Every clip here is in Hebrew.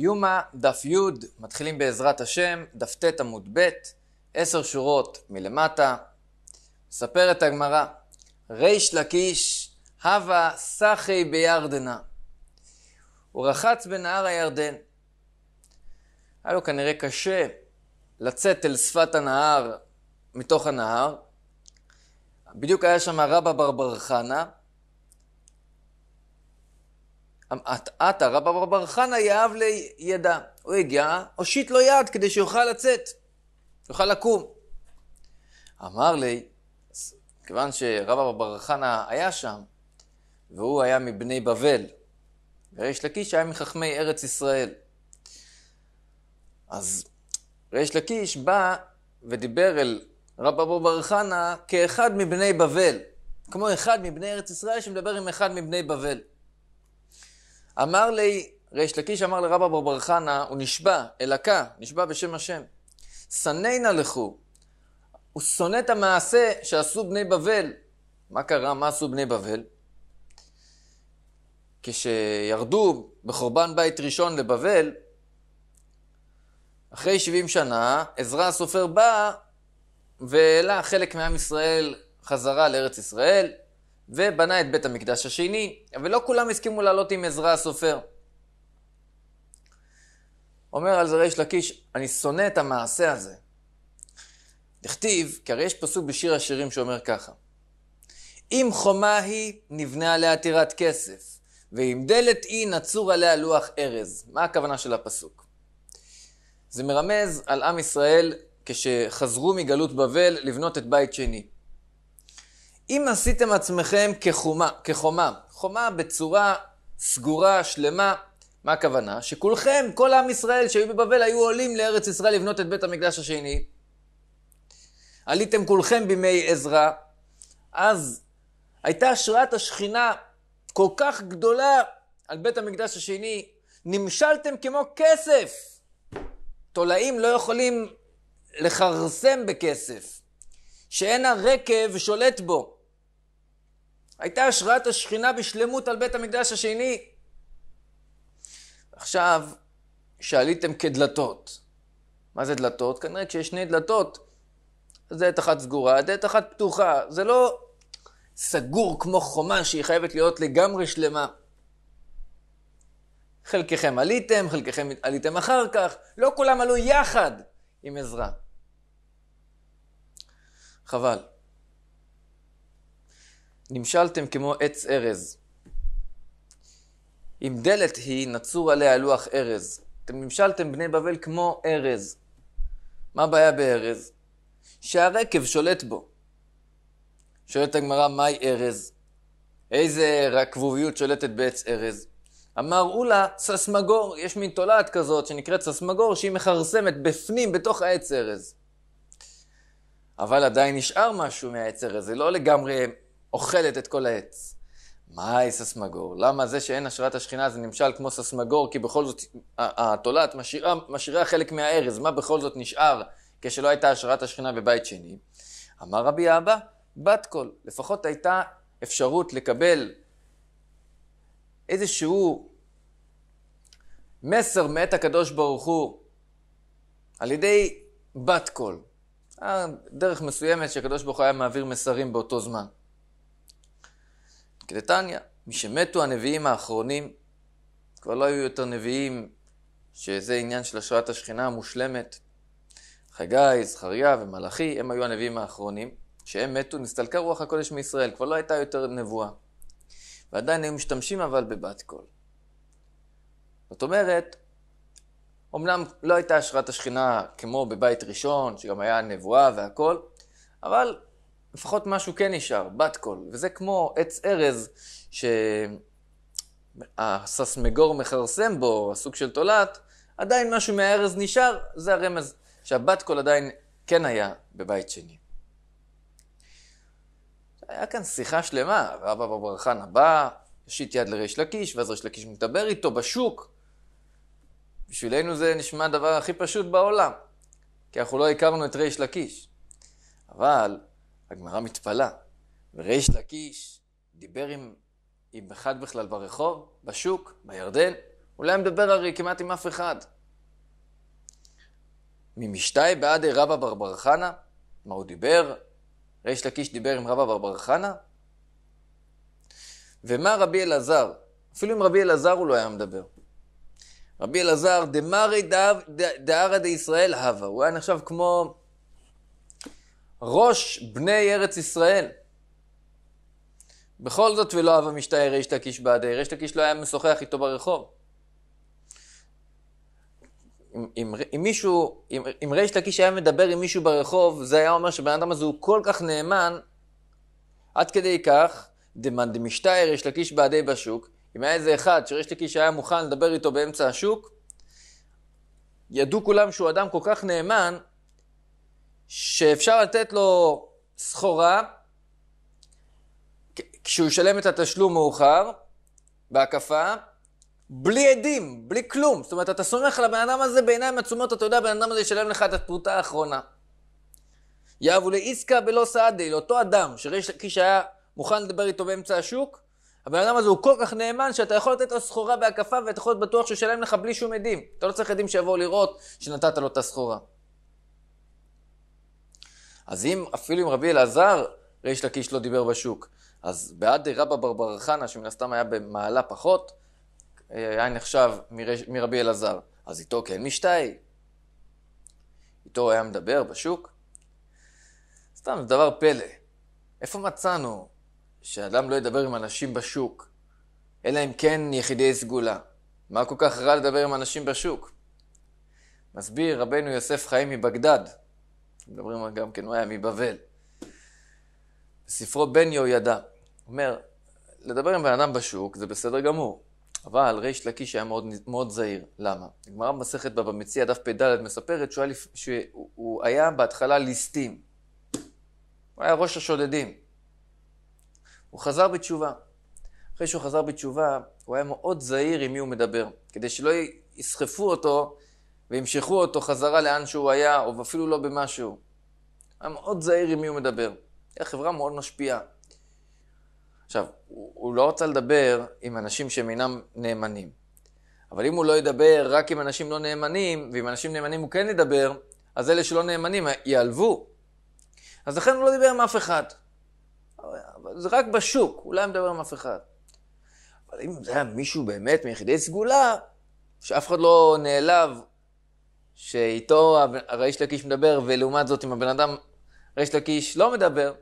יומא, דף י', מתחילים בעזרת השם, דף ט' עמוד ב', עשר שורות מלמטה. מספרת הגמרא, ריש לקיש, הווה סחי בירדנה. הוא רחץ בנהר הירדן. היה לו כנראה קשה לצאת אל שפת הנהר, מתוך הנהר. בדיוק היה שם רבא בר חנה, אט אמ, רבא בר חנה יאהב לידע. הוא הגיע, הושיט לו יד כדי שיוכל לצאת, יוכל לקום. אמר לי, כיוון שרבא בר חנה היה שם, והוא היה מבני בבל, וריש לקיש היה מחכמי ארץ ישראל. אז ריש לקיש בא ודיבר אל רב אבו בר חנה כאחד מבני בבל, כמו אחד מבני ארץ ישראל שמדבר עם אחד מבני בבל. אמר לי, ריש לקיש אמר לרבא בר חנה, הוא נשבע, אלקה, נשבע בשם השם. שנא נא לכו. הוא שונא את המעשה שעשו בני בבל. מה קרה? מה עשו בני בבל? כשירדו בחורבן בית ראשון לבבל, אחרי 70 שנה, עזרא הסופר בא והעלה חלק מעם ישראל חזרה לארץ ישראל, ובנה את בית המקדש השני, אבל לא כולם הסכימו לעלות עם עזרא הסופר. אומר על זה ריש לקיש, אני שונא את המעשה הזה. דכתיב, כי הרי יש פסוק בשיר השירים שאומר ככה: אם חומה היא, נבנה עליה עתירת כסף, ואם דלת היא, נצור עליה לוח ארז. מה הכוונה של הפסוק? זה מרמז על עם ישראל כשחזרו מגלות בבל לבנות את בית שני. אם עשיתם עצמכם כחומה, כחומה, חומה בצורה סגורה, שלמה, מה הכוונה? שכולכם, כל עם ישראל שהיו בבבל, היו עולים לארץ ישראל לבנות את בית המקדש השני. עליתם כולכם בימי עזרא, אז הייתה השראת השכינה כל כך גדולה על בית המקדש השני, נמשלתם כמו כסף. תולעים לא יכולים לכרסם בכסף, שאין הרקב שולט בו. הייתה השראת השכינה בשלמות על בית המקדש השני. עכשיו, שעליתם כדלתות. מה זה דלתות? כנראה כשיש שני דלתות, דלת אחת סגורה, דלת אחת פתוחה. זה לא סגור כמו חומה שהיא חייבת להיות לגמרי שלמה. חלקכם עליתם, חלקכם עליתם אחר כך, לא כולם עלו יחד עם עזרה. חבל. נמשלתם כמו עץ ארז. אם דלת היא, נצור עליה לוח ארז. אתם נמשלתם בני בבל כמו ארז. מה הבעיה בארז? שהרקב שולט בו. שואלת הגמרא, מהי ארז? איזה רקבוביות שולטת בעץ ארז? אמר אולה, ססמגור, יש מין תולעת כזאת שנקראת ססמגור, שהיא מכרסמת בפנים, בתוך העץ ארז. אבל עדיין נשאר משהו מהעץ ארז, זה לא לגמרי אוכלת את כל העץ. מהי ססמגור? למה זה שאין השראת השכינה זה נמשל כמו ססמגור? כי בכל זאת התולעת משאירה, משאירה חלק מהארז, מה בכל זאת נשאר כשלא הייתה השראת השכינה בבית שני? אמר רבי אבא, בת קול, לפחות הייתה אפשרות לקבל איזשהו מסר מאת הקדוש ברוך הוא על ידי בת קול. אה, דרך מסוימת שהקדוש ברוך הוא היה מעביר מסרים באותו זמן. כדתניא, שמתו הנביאים האחרונים, כבר לא היו יותר נביאים שזה עניין של השראת השכינה המושלמת. חגי, זכריה ומלאכי, הם היו הנביאים האחרונים. כשהם מתו, נסתלקה רוח הקודש מישראל, כבר לא הייתה יותר נבואה. ועדיין היו משתמשים אבל בבת קול. זאת אומרת, אמנם לא הייתה השראת השכינה כמו בבית ראשון, שגם היה נבואה והכל, אבל לפחות משהו כן נשאר, בת קול. וזה כמו עץ ארז, שהססמגור מכרסם בו, הסוג של תולעת, עדיין משהו מהארז נשאר, זה הרמז שהבת קול עדיין כן היה בבית שני. היה כאן שיחה שלמה, רבא בר חנה בא, ישית יד לריש לקיש, ואז ריש לקיש מדבר איתו בשוק. בשבילנו זה נשמע הדבר הכי פשוט בעולם, כי אנחנו לא הכרנו את ריש לקיש. אבל הגמרא מתפלאה. וריש לקיש דיבר עם, עם אחד בכלל ברחוב, בשוק, בירדן, הוא לא מדבר הרי כמעט עם אף אחד. ממשתאי בעדי רבא ברבר חנה, מה הוא דיבר? ריש לקיש דיבר עם רבא ברבר חנה? ומה רבי אלעזר? אפילו עם רבי אלעזר הוא לא היה מדבר. רבי אלעזר, דמרי דארא דישראל הווה. הוא היה נחשב כמו ראש בני ארץ ישראל. בכל זאת ולא אהב המשתער ריש תקיש בעדי, ריש תקיש לא היה משוחח איתו ברחוב. אם, אם, אם מישהו, אם, אם ריש לקיש היה מדבר עם מישהו ברחוב, זה היה אומר שבן אדם הזה הוא כל כך נאמן, עד כדי כך, דמאן דמשתאי ריש לקיש בעדי בשוק, אם היה איזה אחד שריש לקיש היה מוכן לדבר איתו באמצע השוק, ידעו כולם שהוא אדם כל כך נאמן, שאפשר לתת לו סחורה כשהוא ישלם את התשלום מאוחר, בהקפה, בלי עדים, בלי כלום. זאת אומרת, אתה סומך על הבן אדם הזה בעיניים עצומות, אתה יודע, הבן אדם הזה ישלם לך את הפרוטה האחרונה. יאבו לאיסקה בלא סעדי, לאותו אדם, שריש שהיה מוכן לדבר איתו באמצע השוק, הבן אדם הזה הוא כל כך נאמן, שאתה יכול לתת לו סחורה בהקפה, ואתה יכול להיות בטוח שהוא ישלם לך בלי שום עדים. אתה לא צריך עדים שיבואו לראות שנתת לו את הסחורה. אז אם, אפילו אם רבי אלעזר, ריש לקיש לא דיבר בשוק, אז בעד רבא ברבר חנה, שמן הסתם היה במעלה פחות, אה, היה נחשב מרש, מרבי אלעזר. אז איתו כן משתאי. איתו היה מדבר בשוק. סתם, זה דבר פלא. איפה מצאנו שאדם לא ידבר עם אנשים בשוק, אלא אם כן יחידי סגולה? מה כל כך רע לדבר עם אנשים בשוק? מסביר רבנו יוסף חיים מבגדד, מדברים גם כן, הוא היה מבבל. בספרו בן יהוידע, אומר, לדבר עם בן אדם בשוק זה בסדר גמור, אבל ריש לקיש היה מאוד, מאוד זהיר. למה? הגמרא במסכת בבא מציע, דף פ"ד, מספרת שהוא היה, לפ... שהוא היה בהתחלה ליסטים. הוא היה ראש השודדים. הוא חזר בתשובה. אחרי שהוא חזר בתשובה, הוא היה מאוד זהיר עם מי הוא מדבר, כדי שלא יסחפו אותו וימשכו אותו חזרה לאן שהוא היה, או אפילו לא במשהו. היה מאוד זהיר עם מי הוא מדבר. היא חברה מאוד משפיעה. עכשיו, הוא, הוא לא רצה לדבר עם אנשים שהם אינם נאמנים. אבל אם הוא לא ידבר רק עם אנשים לא נאמנים, ועם אנשים נאמנים הוא כן ידבר, אז אלה שלא נאמנים ייעלבו. אז לכן הוא לא דיבר עם אף אחד. זה רק בשוק, הוא לא מדבר עם אף אחד. אבל אם זה היה מישהו באמת מיחידי סגולה, שאף אחד לא נעלב שאיתו הריש לקיש מדבר, ולעומת זאת, אם הבן אדם, ריש לקיש לא מדבר,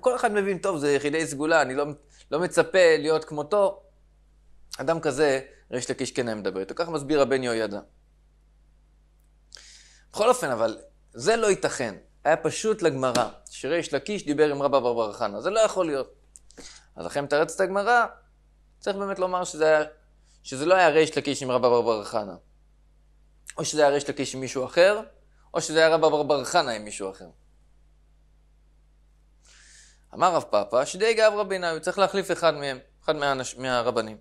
כל אחד מבין, טוב, זה יחידי סגולה, אני לא, לא מצפה להיות כמותו. אדם כזה, ריש לקיש כן היה מדבר איתו. כך מסביר הבן יהוידע. בכל אופן, אבל זה לא ייתכן. היה פשוט לגמרא, שריש לקיש דיבר עם רבא בר בר חנה. זה לא יכול להיות. אז לכן את הגמרא, צריך באמת לומר שזה, היה, שזה לא היה ריש לקיש עם רבא בר בר חנה. או שזה היה ריש לקיש עם מישהו אחר, או שזה היה רב אבר בר חנה עם מישהו אחר. אמר רב פאפה, פאפא, שדייגא אב הוא צריך להחליף אחד מהם, אחד מהנש, מהרבנים.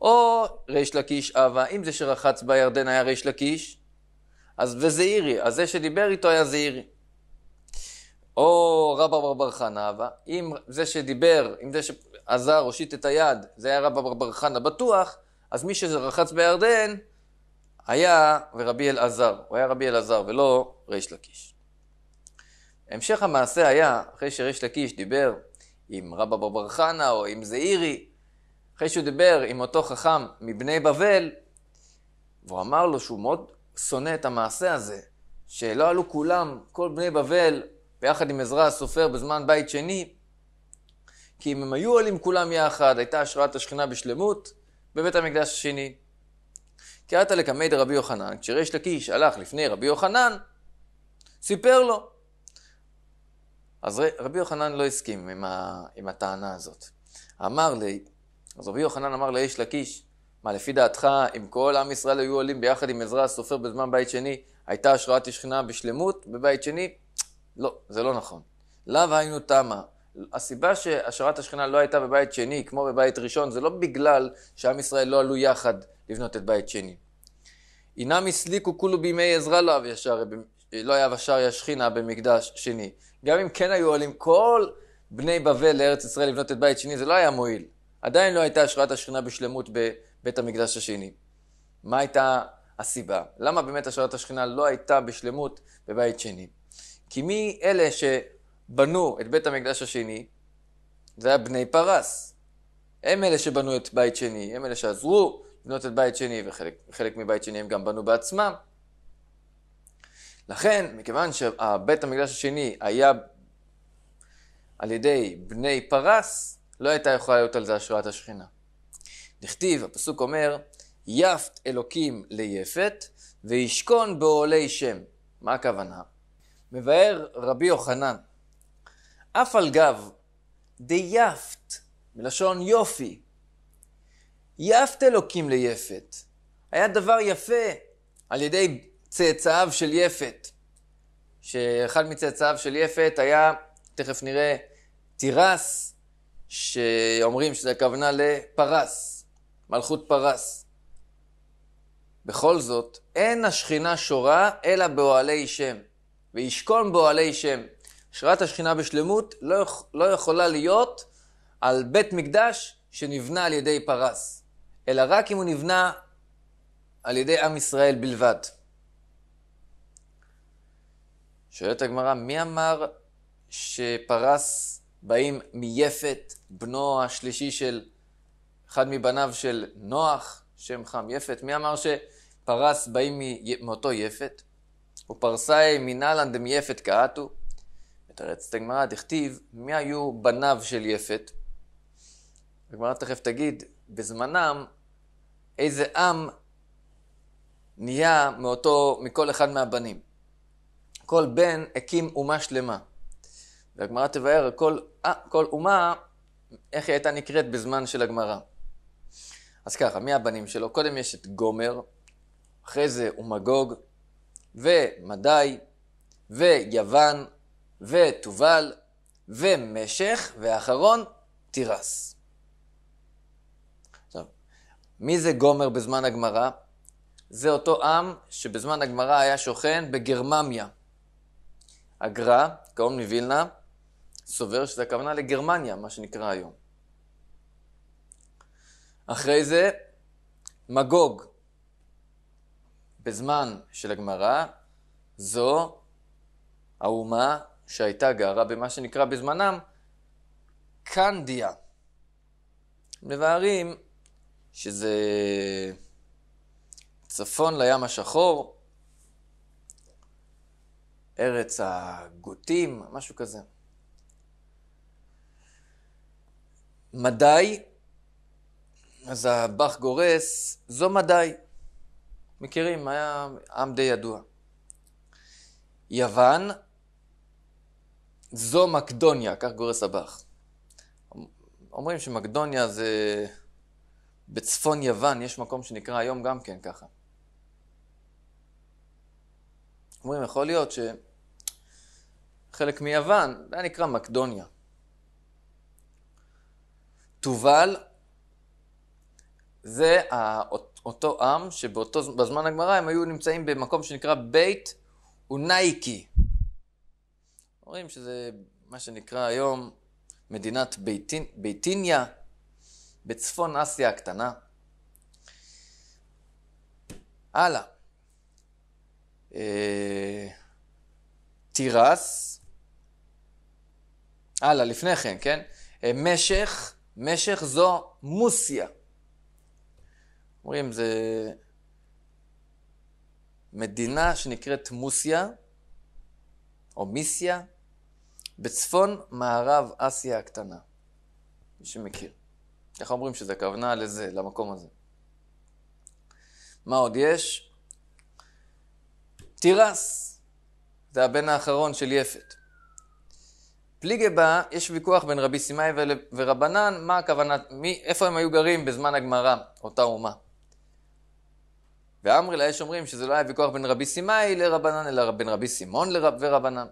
או ריש לקיש אבה, אם זה שרחץ בירדן היה ריש לקיש, אז וזעירי, אז זה שדיבר איתו היה זעירי. או רבא בר בר חנה אבה, אם זה שדיבר, אם זה שעזר, הושיט את היד, זה היה רבא בר בר חנה בטוח, אז מי שרחץ בירדן, היה ורבי אלעזר, הוא היה רבי אלעזר ולא ריש לקיש. המשך המעשה היה, אחרי שריש לקיש דיבר עם רבא בר חנה או עם זעירי, אחרי שהוא דיבר עם אותו חכם מבני בבל, והוא אמר לו שהוא מאוד שונא את המעשה הזה, שלא עלו כולם, כל בני בבל, ביחד עם עזרא הסופר בזמן בית שני, כי אם הם היו עולים כולם יחד, הייתה השראת השכינה בשלמות בבית המקדש השני. כי עתה לקמי דרבי יוחנן, כשריש לקיש הלך לפני רבי יוחנן, סיפר לו. אז רבי יוחנן לא הסכים עם, ה, עם הטענה הזאת. אמר לי, אז רבי יוחנן אמר לאיש לקיש, מה לפי דעתך, אם כל עם ישראל היו עולים ביחד עם עזרא הסופר בזמן בית שני, הייתה השראת השכינה בשלמות בבית שני? לא, זה לא נכון. לאו היינו תמה, הסיבה שהשארת השכינה לא הייתה בבית שני כמו בבית ראשון זה לא בגלל שעם ישראל לא עלו יחד לבנות את בית שני. אינם הסליקו כולו בימי עזרא לא אבי אה, לא השאר, לא היה ושריה שכינה במקדש שני. גם אם כן היו עולים כל בני בבל לארץ ישראל לבנות את בית שני זה לא היה מועיל. עדיין לא הייתה השראת השכינה בשלמות בבית המקדש השני. מה הייתה הסיבה? למה באמת השראת השכינה לא הייתה בשלמות בבית שני? כי מי אלה ש... בנו את בית המקדש השני, זה היה בני פרס. הם אלה שבנו את בית שני, הם אלה שעזרו לבנות את בית שני, וחלק מבית שני הם גם בנו בעצמם. לכן, מכיוון שבית המקדש השני היה על ידי בני פרס, לא הייתה יכולה להיות על זה השראת השכינה. דכתיב, הפסוק אומר, יפת אלוקים ליפת, וישכון באוהלי שם. מה הכוונה? מבאר רבי יוחנן אף על גב דייפת, מלשון יופי. יפת אלוקים ליפת. היה דבר יפה על ידי צאצאיו של יפת. שאחד מצאצאיו של יפת היה, תכף נראה, תירס, שאומרים שזה הכוונה לפרס, מלכות פרס. בכל זאת, אין השכינה שורה אלא באוהלי שם, וישכון באוהלי שם. שראת השכינה בשלמות לא, יכול, לא יכולה להיות על בית מקדש שנבנה על ידי פרס, אלא רק אם הוא נבנה על ידי עם ישראל בלבד. שואלת הגמרא, מי אמר שפרס באים מיפת, בנו השלישי של, אחד מבניו של נוח, שם חם יפת? מי אמר שפרס באים מאותו יפת? ופרסאי מנהלן דמיפת קהתו? את הגמרא, דכתיב, מי היו בניו של יפת? הגמרא תכף תגיד, בזמנם, איזה עם נהיה מאותו, מכל אחד מהבנים. כל בן הקים אומה שלמה. והגמרא תבאר כל, אה, כל אומה, איך היא הייתה נקראת בזמן של הגמרא. אז ככה, מי הבנים שלו? קודם יש את גומר, אחרי זה הוא מגוג, ומדי, ויוון, ותובל, ומשך, ואחרון תירס. עכשיו, מי זה גומר בזמן הגמרא? זה אותו עם שבזמן הגמרא היה שוכן בגרממיה. הגר"א, קרוב מווילנה, סובר שזה הכוונה לגרמניה, מה שנקרא היום. אחרי זה, מגוג, בזמן של הגמרא, זו האומה שהייתה גרה במה שנקרא בזמנם קנדיה. מבארים שזה צפון לים השחור, ארץ הגותים, משהו כזה. מדי, אז הבח גורס, זו מדי. מכירים, היה עם די ידוע. יוון, זו מקדוניה, כך גורס הבח. אומרים שמקדוניה זה... בצפון יוון יש מקום שנקרא היום גם כן ככה. אומרים, יכול להיות שחלק מיוון, זה נקרא מקדוניה. תובל זה אותו עם שבזמן הגמרא הם היו נמצאים במקום שנקרא בית אונייקי. רואים שזה מה שנקרא היום מדינת ביתיניה בצפון אסיה הקטנה. הלאה. אה, תירס. הלאה, לפני כן, כן? אה, משך, משך זו מוסיה. אומרים, זה מדינה שנקראת מוסיה, או מיסיה, בצפון מערב אסיה הקטנה. מי שמכיר. איך אומרים שזה הכוונה לזה, למקום הזה. מה עוד יש? תירס, זה הבן האחרון של יפת. פליגי בה, יש ויכוח בין רבי סימאי ורבנן, מה הכוונה, מי, איפה הם היו גרים בזמן הגמרא, אותה אומה. ואמרי לה, יש אומרים שזה לא היה ויכוח בין רבי סימאי לרבנן, אלא בין רבי סימון לרב ורבנן.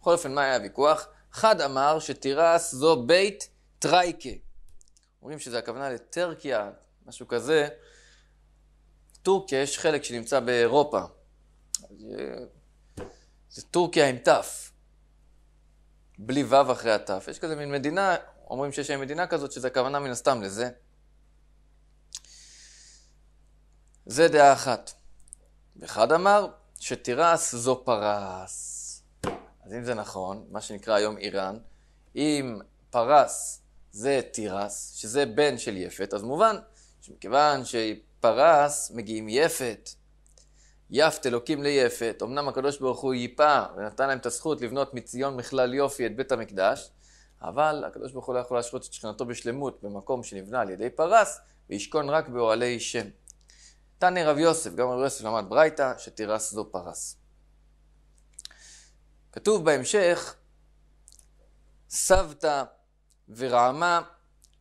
בכל אופן, מה היה הוויכוח? אחד אמר שתירס זו בית טרייקה. אומרים שזה הכוונה לטרקיה, משהו כזה. טורקיה יש חלק שנמצא באירופה. אה, זה טורקיה עם ת', בלי ו' אחרי הת'. יש כזה מין מדינה, אומרים שיש מדינה כזאת, שזה הכוונה מן הסתם לזה. זה דעה אחת. ואחד אמר שתירס זו פרס. אז אם זה נכון, מה שנקרא היום איראן, אם פרס זה תירס, שזה בן של יפת, אז מובן שמכיוון שפרס מגיעים יפת, יפת אלוקים ליפת, אמנם הקדוש ברוך הוא ייפה ונתן להם את הזכות לבנות מציון מכלל יופי את בית המקדש, אבל הקדוש ברוך הוא לא יכול להשרות את שכנתו בשלמות במקום שנבנה על ידי פרס, וישכון רק באוהלי שם. תנא רב יוסף, גם רב יוסף למד ברייתא, שתירס זו פרס. כתוב בהמשך, סבתא ורעמה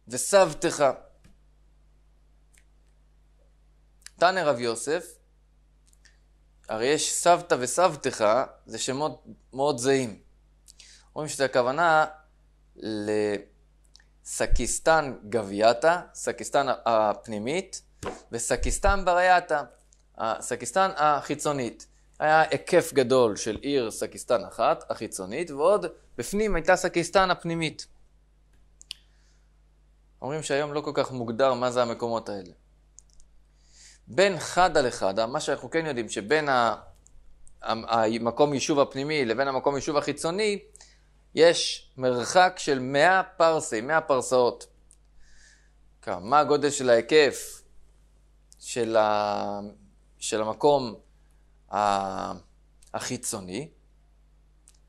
וסבתך. תנא רב יוסף, הרי יש סבתא וסבתך, זה שמות מאוד זהים. אומרים שזה הכוונה לסקיסטן גבייתא, סקיסטן הפנימית, וסקיסטן ברייתא, סקיסטן החיצונית. היה היקף גדול של עיר סקיסטן אחת, החיצונית, ועוד בפנים הייתה סקיסטן הפנימית. אומרים שהיום לא כל כך מוגדר מה זה המקומות האלה. בין חדה לחדה, מה שאנחנו כן יודעים שבין המקום יישוב הפנימי לבין המקום יישוב החיצוני, יש מרחק של 100 פרסים, 100 פרסאות. מה הגודל של ההיקף של, ה... של המקום החיצוני,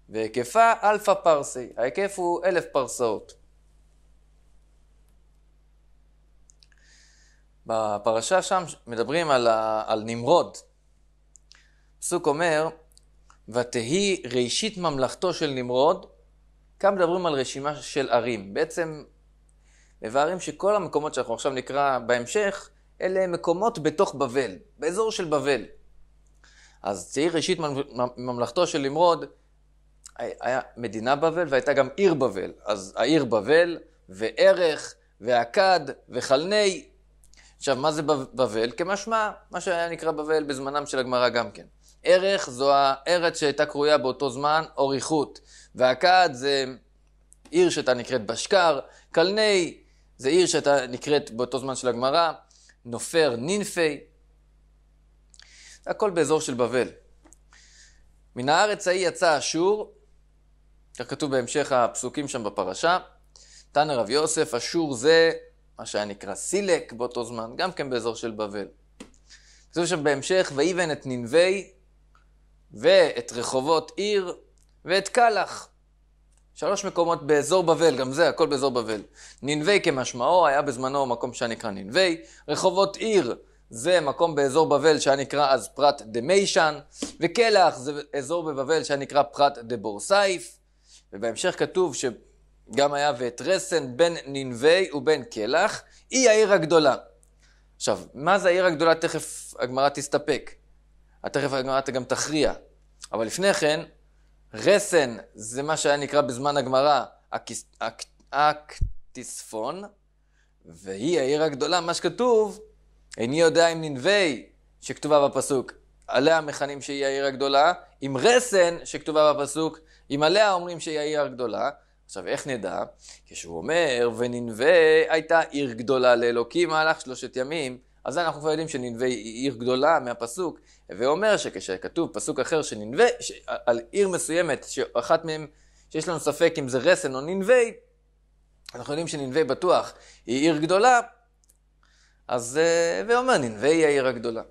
והיקפה אלפא פרסי, ההיקף הוא אלף פרסאות. בפרשה שם מדברים על, ה, על נמרוד. פסוק אומר, ותהי ראשית ממלכתו של נמרוד, כאן מדברים על רשימה של ערים. בעצם מבארים שכל המקומות שאנחנו עכשיו נקרא בהמשך, אלה מקומות בתוך בבל, באזור של בבל. אז צעיר ראשית ממלכתו של נמרוד, היה מדינה בבל והייתה גם עיר בבל. אז העיר בבל, וערך, ועקד, וחלני. עכשיו, מה זה בבל? כמשמע, מה שהיה נקרא בבל בזמנם של הגמרא גם כן. ערך זו הארץ שהייתה קרויה באותו זמן אוריכות, והכד זה עיר שהייתה נקראת בשקר, קלני זה עיר שהייתה נקראת באותו זמן של הגמרא, נופר נינפי, הכל באזור של בבל. מן הארץ ההיא יצא אשור, כך כתוב בהמשך הפסוקים שם בפרשה, תנא רב יוסף, אשור זה מה שהיה נקרא סילק באותו זמן, גם כן באזור של בבל. כתוב שם בהמשך, ויבן את ננבי ואת רחובות עיר ואת קלח. שלוש מקומות באזור בבל, גם זה, הכל באזור בבל. ננבי כמשמעו, היה בזמנו מקום שהיה נקרא ננבי. רחובות עיר, זה מקום באזור בבל שהיה נקרא אז פרת דה מיישן, וקלח זה אזור בבבל שהיה נקרא פרת דה בורסייף, ובהמשך כתוב שגם היה ואת רסן בין ננבי ובין קלח, היא העיר הגדולה. עכשיו, מה זה העיר הגדולה? תכף הגמרא תסתפק. תכף הגמרא גם תכריע. אבל לפני כן, רסן זה מה שהיה נקרא בזמן הגמרא אקטיספון, והיא העיר הגדולה, מה שכתוב, איני יודע אם ננבי, שכתובה בפסוק, עליה מכנים שהיא העיר הגדולה, אם רסן, שכתובה בפסוק, אם עליה אומרים שהיא העיר הגדולה. עכשיו, איך נדע? כשהוא אומר, וננבי הייתה עיר גדולה לאלוקים מהלך שלושת ימים, אז אנחנו כבר יודעים שננבי היא עיר גדולה מהפסוק, ואומר שכשכתוב פסוק אחר שננבי, על עיר מסוימת, שאחת מהן, שיש לנו ספק אם זה רסן או ננבי, אנחנו יודעים שננבי בטוח היא עיר גדולה, אז הווה אה, אומר ננבה היא העיר הגדולה.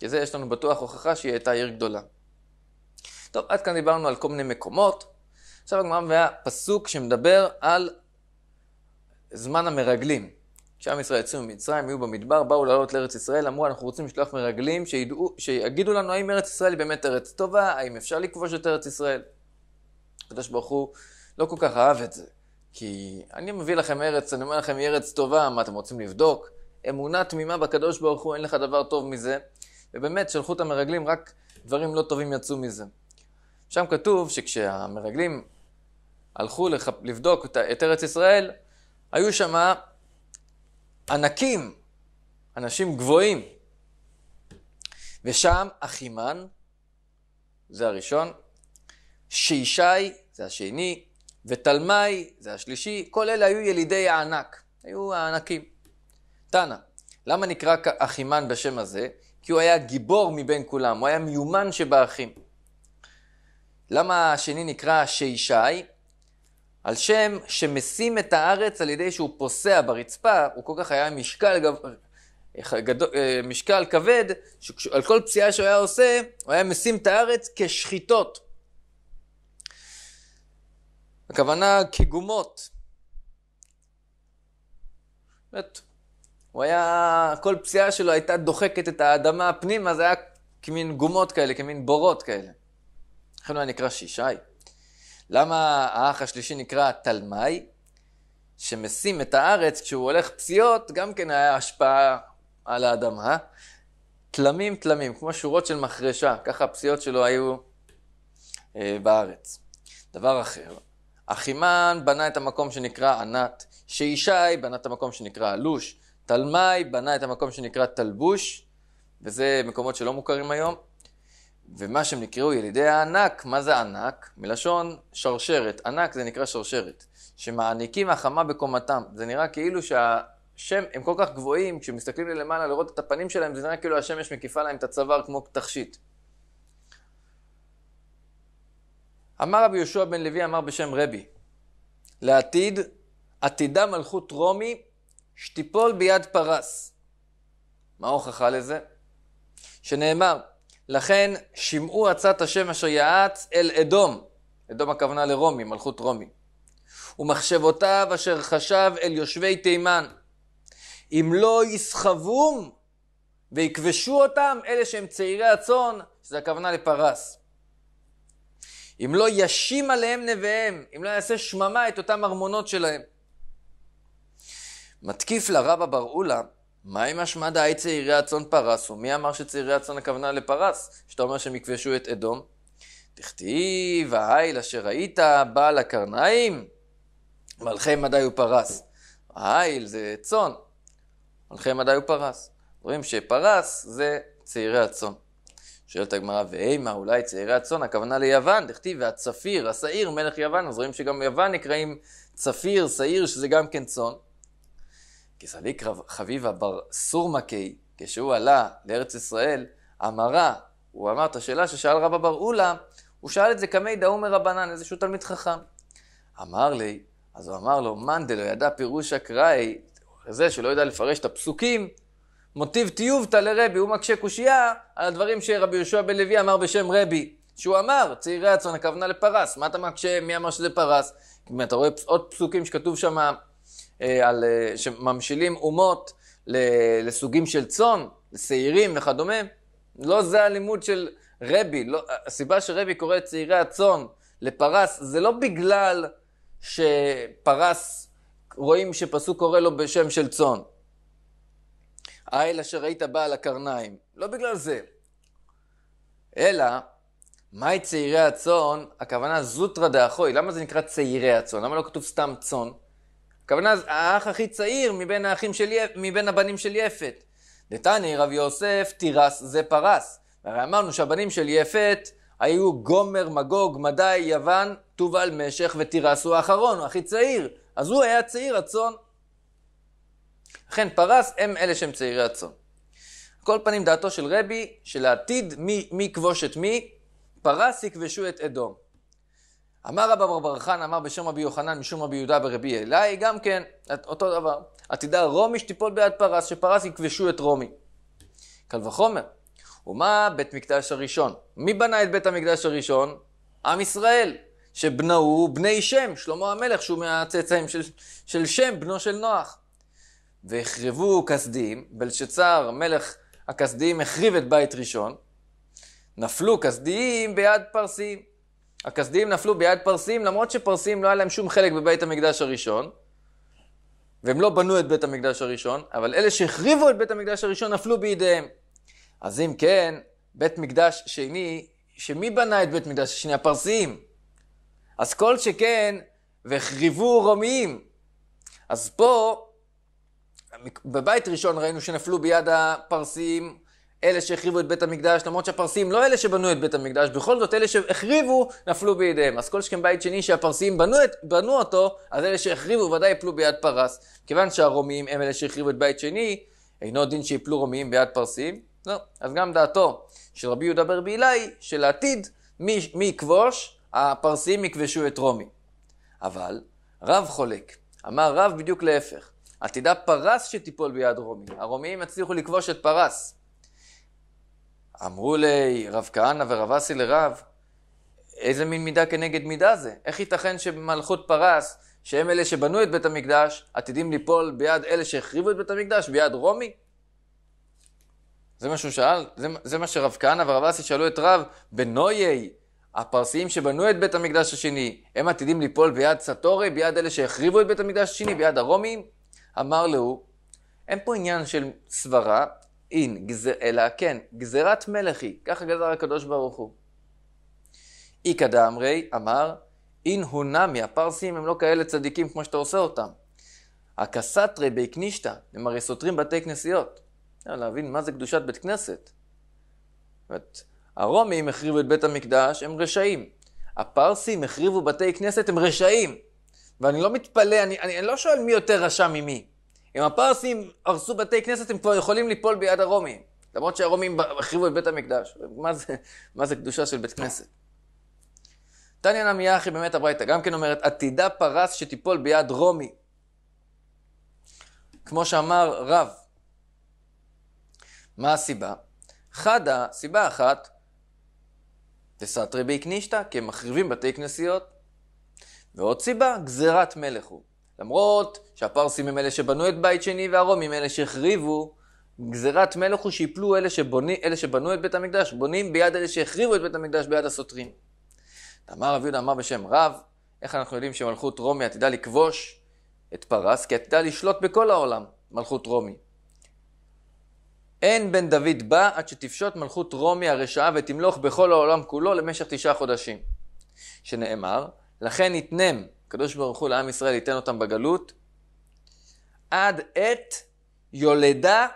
כי זה יש לנו בטוח הוכחה שהיא הייתה עיר גדולה. טוב, עד כאן דיברנו על כל מיני מקומות. עכשיו הגמרא מביאה פסוק שמדבר על זמן המרגלים. כשעם ישראל יצאו ממצרים, היו במדבר, באו לעלות לארץ ישראל, אמרו אנחנו רוצים לשלוח מרגלים שידעו, שיגידו לנו האם ארץ ישראל היא באמת ארץ טובה, האם אפשר לכבוש את ארץ ישראל. הקדוש ברוך הוא לא כל כך אהב את זה, כי אני מביא לכם ארץ, אני אומר לכם היא ארץ טובה, מה אתם רוצים לבדוק? אמונה תמימה בקדוש ברוך הוא, אין לך דבר טוב מזה. ובאמת, שלחו את המרגלים, רק דברים לא טובים יצאו מזה. שם כתוב שכשהמרגלים הלכו לח... לבדוק את ארץ ישראל, היו שם ענקים, אנשים גבוהים. ושם אחימן, זה הראשון, שישי, זה השני, ותלמי, זה השלישי, כל אלה היו ילידי הענק, היו הענקים. תנא, למה נקרא אחימן בשם הזה? כי הוא היה גיבור מבין כולם, הוא היה מיומן שבאחים. למה השני נקרא שישי? על שם שמשים את הארץ על ידי שהוא פוסע ברצפה, הוא כל כך היה משקל, אה, גדול, אה, משקל כבד, שעל כל פציעה שהוא היה עושה, הוא היה משים את הארץ כשחיטות. הכוונה כגומות. באמת, הוא היה, כל פציעה שלו הייתה דוחקת את האדמה פנימה, זה היה כמין גומות כאלה, כמין בורות כאלה. לכן הוא היה נקרא שישי. למה האח השלישי נקרא תלמי? שמשים את הארץ, כשהוא הולך פציעות, גם כן היה השפעה על האדמה. תלמים תלמים, כמו שורות של מחרשה, ככה הפציעות שלו היו אה, בארץ. דבר אחר, אחימן בנה את המקום שנקרא ענת, שישי בנה את המקום שנקרא אלוש, תלמי בנה את המקום שנקרא תלבוש, וזה מקומות שלא מוכרים היום, ומה שהם נקראו ילידי הענק, מה זה ענק? מלשון שרשרת, ענק זה נקרא שרשרת, שמעניקים החמה בקומתם, זה נראה כאילו שהשם, הם כל כך גבוהים, כשמסתכלים למעלה לראות את הפנים שלהם, זה נראה כאילו השמש מקיפה להם את הצוואר כמו תכשיט. אמר רבי יהושע בן לוי, אמר בשם רבי, לעתיד, עתידה מלכות רומי שתיפול ביד פרס. מה ההוכחה לזה? שנאמר, לכן שמעו עצת השם אשר יעץ אל אדום, אדום הכוונה לרומי, מלכות רומי, ומחשבותיו אשר חשב אל יושבי תימן, אם לא יסחבום ויכבשו אותם אלה שהם צעירי הצאן, שזה הכוונה לפרס. אם לא ישים עליהם נביהם, אם לא יעשה שממה את אותם ארמונות שלהם. מתקיף לרבה בר אולה, מה עם השמדה אי צעירי הצאן פרס? ומי אמר שצעירי הצאן הכוונה לפרס? שאתה אומר שהם יכבשו את אדום? תכתיב, האיל אשר היית בעל הקרניים, מלכי מדי הוא פרס. האיל זה צאן, מלכי מדי הוא פרס. רואים שפרס זה צעירי הצאן. שואלת הגמרא, ואימה, אולי צעירי הצאן, הכוונה ליוון, דכתיב, והצפיר, השעיר, מלך יוון, אז רואים שגם יוון נקראים צפיר, שעיר, שזה גם כן צאן. כי צדיק חביבה בר סורמקי, כשהוא עלה לארץ ישראל, אמרה, הוא אמר את השאלה ששאל רבא בר אולה, הוא שאל את זה כמי דאומר רבנן, איזשהו תלמיד חכם. אמר לי, אז הוא אמר לו, מנדלו ידע פירוש אקראי, זה שלא יודע לפרש את הפסוקים, מוטיב טיובתא לרבי, הוא מקשה קושייה על הדברים שרבי יהושע בן לוי אמר בשם רבי. שהוא אמר, צעירי הצאן הכוונה לפרס, מה אתה מקשה, מי אמר שזה פרס? אם אתה רואה עוד פסוקים שכתוב שם אה, על, אה, שממשילים אומות לסוגים של צאן, שעירים וכדומה. לא זה הלימוד של רבי. לא, הסיבה שרבי קורא את צעירי הצאן לפרס, זה לא בגלל שפרס, רואים שפסוק קורא לו בשם של צאן. האל אשר היית בא על הקרניים. לא בגלל זה. אלא, מהי צעירי הצאן? הכוונה זוטרא דאחוי. למה זה נקרא צעירי הצאן? למה לא כתוב סתם צאן? הכוונה, האח הכי צעיר מבין האחים של, מבין הבנים של יפת. דתני רב יוסף תירס זה פרס. הרי אמרנו שהבנים של יפת היו גומר, מגוג, מדי, יוון, תובל, משך ותירס הוא האחרון, הוא הכי צעיר. אז הוא היה צעיר הצאן. לכן פרס הם אלה שהם צעירי הצאן. כל פנים דעתו של רבי, שלעתיד מי, מי כבוש את מי, פרס יכבשו את אדום. אמר רבא בר בר חנא, אמר בשם רבי יוחנן, משום רבי יהודה ורבי אלי, גם כן, אותו דבר. עתידה רומי שתיפול ביד פרס, שפרס יכבשו את רומי. קל וחומר. ומה בית מקדש הראשון? מי בנה את בית המקדש הראשון? עם ישראל, שבנהו בני שם, שלמה המלך, שהוא מהצאצאים של, של שם, בנו של נוח. והחרבו כסדים, בלשצר, מלך הכסדים, החריב את בית ראשון. נפלו כסדים ביד פרסים. הכסדים נפלו ביד פרסים, למרות שפרסים לא היה להם שום חלק בבית המקדש הראשון, והם לא בנו את בית המקדש הראשון, אבל אלה שהחריבו את בית המקדש הראשון נפלו בידיהם. אז אם כן, בית מקדש שני, שמי בנה את בית מקדש השני? הפרסים. אז כל שכן, והחריבו רומיים. אז פה, בבית ראשון ראינו שנפלו ביד הפרסים אלה שהחריבו את בית המקדש, למרות שהפרסים לא אלה שבנו את בית המקדש, בכל זאת אלה שהחריבו נפלו בידיהם. אז כל שכם בית שני שהפרסים בנו, את, בנו אותו, אז אלה שהחריבו ודאי יפלו ביד פרס. כיוון שהרומיים הם אלה שהחריבו את בית שני, אינו דין שיפלו רומיים ביד פרסים. לא. אז גם דעתו של רבי יהודה ברבילאי, שלעתיד מי, מי יכבוש? הפרסים יכבשו את רומי. אבל רב חולק. אמר רב בדיוק להפך. עתידה פרס שתיפול ביד רומי. הרומיים יצליחו לכבוש את פרס. אמרו לי רב כהנא ורב אסי לרב, איזה מין מידה כנגד מידה זה? איך ייתכן שמלכות פרס, שהם אלה שבנו את בית המקדש, עתידים ליפול ביד אלה שהחריבו את בית המקדש, ביד רומי? זה מה שהוא שאל, זה, זה מה שרב כהנא ורב אסי שאלו את רב, בנויי, הפרסיים שבנו את בית המקדש השני, הם עתידים ליפול ביד סטורי, ביד אלה שהחריבו את בית המקדש השני, ביד הרומים? אמר לו, אין פה עניין של סברה, אין, גזר, אלא כן, גזירת מלך היא, ככה גזר הקדוש ברוך הוא. איכא דאמרי, אמר, אין הונמי, הפרסים הם לא כאלה צדיקים כמו שאתה עושה אותם. הקסטרי בי קנישתא, הם הרי סותרים בתי כנסיות. להבין מה זה קדושת בית כנסת. זאת הרומים החריבו את בית המקדש, הם רשעים. הפרסים החריבו בתי כנסת, הם רשעים. ואני לא מתפלא, אני, אני, אני לא שואל מי יותר רשע ממי. אם הפרסים הרסו בתי כנסת, הם כבר יכולים ליפול ביד הרומים. למרות שהרומים החריבו את בית המקדש. מה זה, מה זה קדושה של בית כנסת? תניא אחי באמת הברייתא, גם כן אומרת, עתידה פרס שתיפול ביד רומי. כמו שאמר רב. מה הסיבה? חדה, סיבה אחת, תסתרי ביקנישתא, כי הם מחריבים בתי כנסיות. ועוד סיבה, גזירת מלך הוא. למרות שהפרסים הם אלה שבנו את בית שני והרומים אלה שהחריבו, גזירת מלך הוא שיפלו אלה, שבוני, אלה שבנו את בית המקדש, בונים ביד אלה שהחריבו את בית המקדש ביד הסותרים. אמר רב יהודה אמר בשם רב, איך אנחנו יודעים שמלכות רומי עתידה לכבוש את פרס? כי עתידה לשלוט בכל העולם, מלכות רומי. אין בן דוד בא עד שתפשוט מלכות רומי הרשעה ותמלוך בכל העולם כולו למשך תשעה חודשים. שנאמר, לכן יתנם הקדוש ברוך הוא לעם ישראל ייתן אותם בגלות, עד עת יולדה,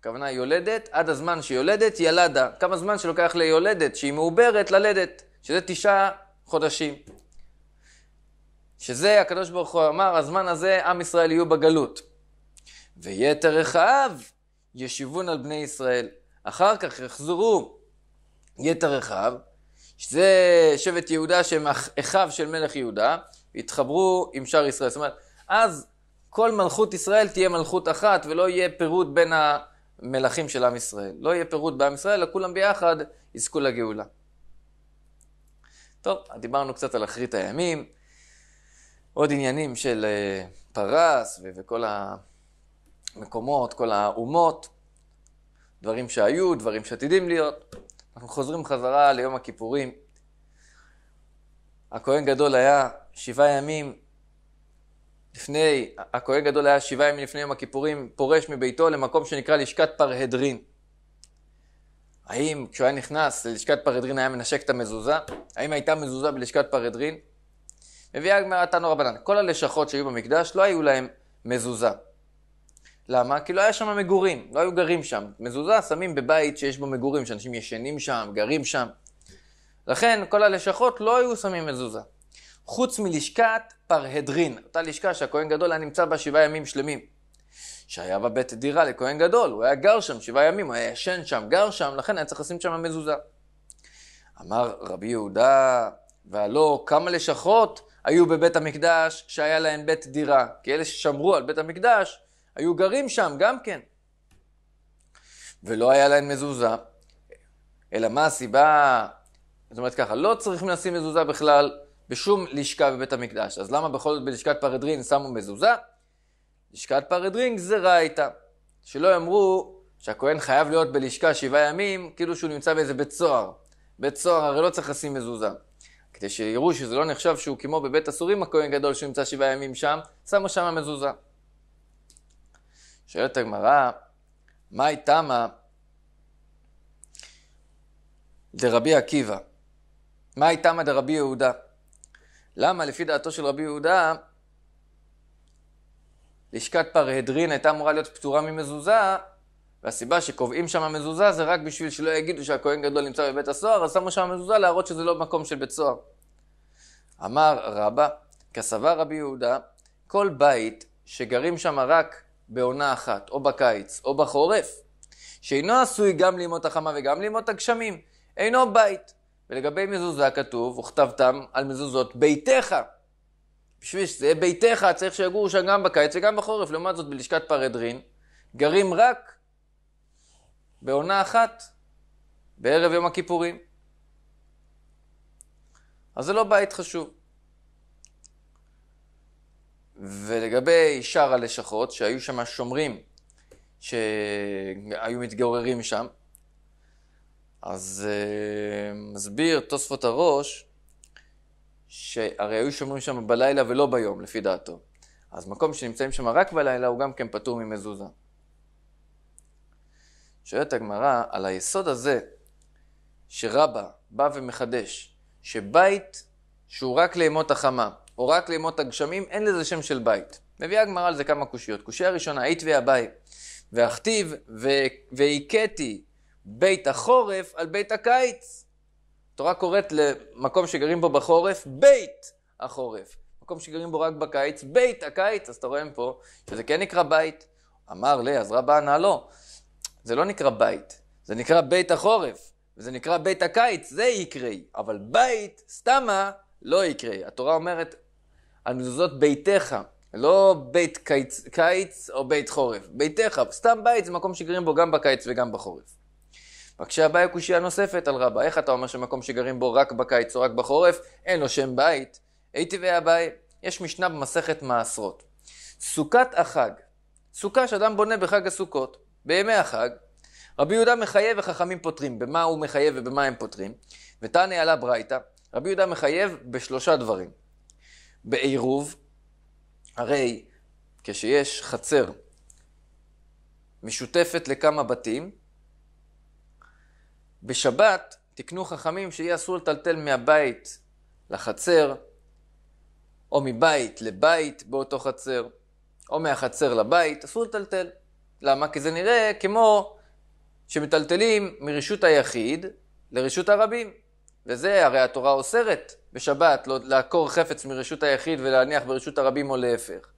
הכוונה יולדת, עד הזמן שיולדת, ילדה. כמה זמן שלוקח ליולדת, שהיא מעוברת, ללדת, שזה תשעה חודשים. שזה הקדוש ברוך הוא אמר, הזמן הזה עם ישראל יהיו בגלות. ויתר רחב ישיבון על בני ישראל. אחר כך יחזרו יתר רחב, שזה שבט יהודה שהם אחיו של מלך יהודה, יתחברו עם שאר ישראל. זאת אומרת, אז כל מלכות ישראל תהיה מלכות אחת, ולא יהיה פירוד בין המלכים של עם ישראל. לא יהיה פירוד בעם ישראל, אלא כולם ביחד יזכו לגאולה. טוב, דיברנו קצת על אחרית הימים, עוד עניינים של אה, פרס ו- וכל המקומות, כל האומות, דברים שהיו, דברים שעתידים להיות. אנחנו חוזרים חזרה ליום הכיפורים. הכהן גדול היה שבעה ימים לפני, הכהן גדול היה שבעה ימים לפני יום הכיפורים, פורש מביתו למקום שנקרא לשכת פרהדרין. האם כשהוא היה נכנס ללשכת פרהדרין היה מנשק את המזוזה? האם הייתה מזוזה בלשכת פרהדרין? מביאה הגמרא תנו רבנן, כל הלשכות שהיו במקדש לא היו להם מזוזה. למה? כי לא היה שם מגורים, לא היו גרים שם. מזוזה שמים בבית שיש בו מגורים, שאנשים ישנים שם, גרים שם. לכן כל הלשכות לא היו שמים מזוזה. חוץ מלשכת פרהדרין, אותה לשכה שהכהן גדול היה נמצא בה שבעה ימים שלמים. שהיה בבית דירה לכהן גדול, הוא היה גר שם שבעה ימים, הוא היה ישן שם, גר שם, לכן היה צריך לשים שם מזוזה. אמר רבי יהודה, והלא כמה לשכות היו בבית המקדש שהיה להן בית דירה, כי אלה ששמרו על בית המקדש היו גרים שם גם כן. ולא היה להן מזוזה. אלא מה הסיבה זאת אומרת ככה, לא צריכים לשים מזוזה בכלל בשום לשכה בבית המקדש. אז למה בכל זאת בלשכת פרדרין שמו מזוזה? לשכת פרדרין גזירה הייתה. שלא יאמרו שהכהן חייב להיות בלשכה שבעה ימים, כאילו שהוא נמצא באיזה בית סוהר. בית סוהר הרי לא צריך לשים מזוזה. כדי שיראו שזה לא נחשב שהוא כמו בבית הסורים הכהן גדול שהוא נמצא שבעה ימים שם, שמו שם מזוזה. שואלת הגמרא, מה מהי תמה לרבי עקיבא? מה הייתה מדע רבי יהודה? למה לפי דעתו של רבי יהודה, לשכת פרהדרין הייתה אמורה להיות פטורה ממזוזה, והסיבה שקובעים שם מזוזה זה רק בשביל שלא יגידו שהכהן גדול נמצא בבית הסוהר, אז שמו שם מזוזה להראות שזה לא מקום של בית סוהר. אמר רבא, כסבר רבי יהודה, כל בית שגרים שם רק בעונה אחת, או בקיץ, או בחורף, שאינו עשוי גם לימות החמה וגם לימות הגשמים, אינו בית. ולגבי מזוזה כתוב, וכתבתם על מזוזות ביתך. בשביל שזה יהיה ביתך, צריך שיגורו שם גם בקיץ וגם בחורף. לעומת זאת, בלשכת פרדרין, גרים רק בעונה אחת, בערב יום הכיפורים. אז זה לא בית חשוב. ולגבי שאר הלשכות, שהיו שם שומרים שהיו מתגוררים שם, אז uh, מסביר תוספות הראש, שהרי היו שומרים שם בלילה ולא ביום, לפי דעתו. אז מקום שנמצאים שם רק בלילה, הוא גם כן פטור ממזוזה. שואלת הגמרא, על היסוד הזה, שרבא בא ומחדש, שבית שהוא רק לימות החמה, או רק לימות הגשמים, אין לזה שם של בית. מביאה הגמרא על זה כמה קושיות. קושייה ראשונה, היית והבית, והכתיב, והכיתי, בית החורף על בית הקיץ. התורה קוראת למקום שגרים בו בחורף, בית החורף. מקום שגרים בו רק בקיץ, בית הקיץ. אז אתה רואה פה שזה כן נקרא בית. אמר לי, אז רבה ענה לא. זה לא נקרא בית, זה נקרא בית החורף. וזה נקרא בית הקיץ, זה יקרה. אבל בית, סתמה, לא יקרה. התורה אומרת על מזוזות ביתך, לא בית קיץ, קיץ או בית חורף. ביתך, סתם בית זה מקום שגרים בו גם בקיץ וגם בחורף. בבקשה הבעיה קושייה נוספת על רבה, איך אתה אומר שמקום שגרים בו רק בקיץ או רק בחורף, אין לו שם בית? היטיבי הבעיה, יש משנה במסכת מעשרות. סוכת החג, סוכה שאדם בונה בחג הסוכות, בימי החג, רבי יהודה מחייב וחכמים פותרים, במה הוא מחייב ובמה הם פותרים, ותענה עלה ברייתא, רבי יהודה מחייב בשלושה דברים. בעירוב, הרי כשיש חצר משותפת לכמה בתים, בשבת תקנו חכמים שיהיה אסור לטלטל מהבית לחצר, או מבית לבית באותו חצר, או מהחצר לבית, אסור לטלטל. למה? כי זה נראה כמו שמטלטלים מרשות היחיד לרשות הרבים. וזה הרי התורה אוסרת בשבת לא, לעקור חפץ מרשות היחיד ולהניח ברשות הרבים או להפך.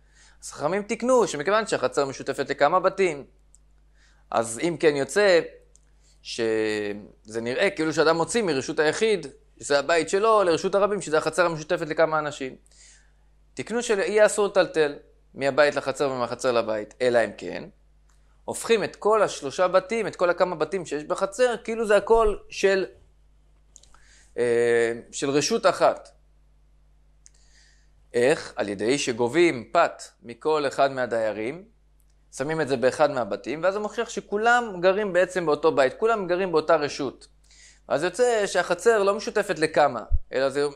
אז חכמים תיקנו שמכיוון שהחצר משותפת לכמה בתים, אז אם כן יוצא, שזה נראה כאילו שאדם מוציא מרשות היחיד, שזה הבית שלו, לרשות הרבים, שזה החצר המשותפת לכמה אנשים. תקנו שיהיה אסור לטלטל מהבית לחצר ומהחצר לבית, אלא אם כן, הופכים את כל השלושה בתים, את כל הכמה בתים שיש בחצר, כאילו זה הכל של, אה, של רשות אחת. איך? על ידי שגובים פת מכל אחד מהדיירים, שמים את זה באחד מהבתים, ואז זה מוכיח שכולם גרים בעצם באותו בית, כולם גרים באותה רשות. אז יוצא שהחצר לא משותפת לכמה, אלא זה